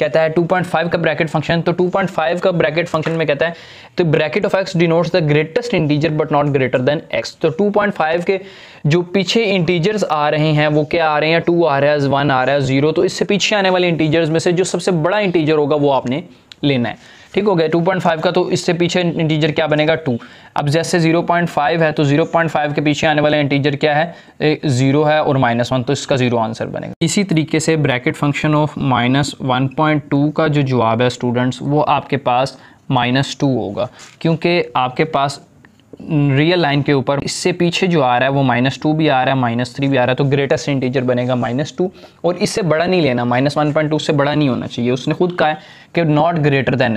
कहता है 2.5 का ब्रैकेट फंक्शन तो 2.5 का ब्रैकेट फंक्शन में कहता है तो bracket of X denotes the greatest integer but not greater than X तो 2.5 के जो पीछे इंटीजर्स आ रहे हैं वो क्या आ रहे हैं टू आ रहा है वन आ रहा है जीरो तो इससे पीछे आने वाले इंटीजर्स में से जो सबसे बड़ा इंटीजर होगा वो आपने लेना है ठीक हो गया 2.5 का तो इससे पीछे इंटीजर क्या बनेगा टू अब जैसे 0.5 है तो 0.5 के पीछे आने वाला इंटीजर क्या है ज़ीरो है और माइनस वन तो इसका ज़ीरो आंसर बनेगा इसी तरीके से bracket function of minus one का जो जवाब है स्टूडेंट्स वो आपके पास माइनस टू होगा क्योंकि आपके पास रियल लाइन के ऊपर इससे पीछे जो आ रहा है वो माइनस टू भी आ रहा है माइनस थ्री भी आ रहा है तो ग्रेटेस्ट इंटीजर बनेगा माइनस टू और इससे बड़ा नहीं लेना माइनस वन पॉइंट टू से बड़ा नहीं होना चाहिए उसने खुद कहा है कि नॉट ग्रेटर देन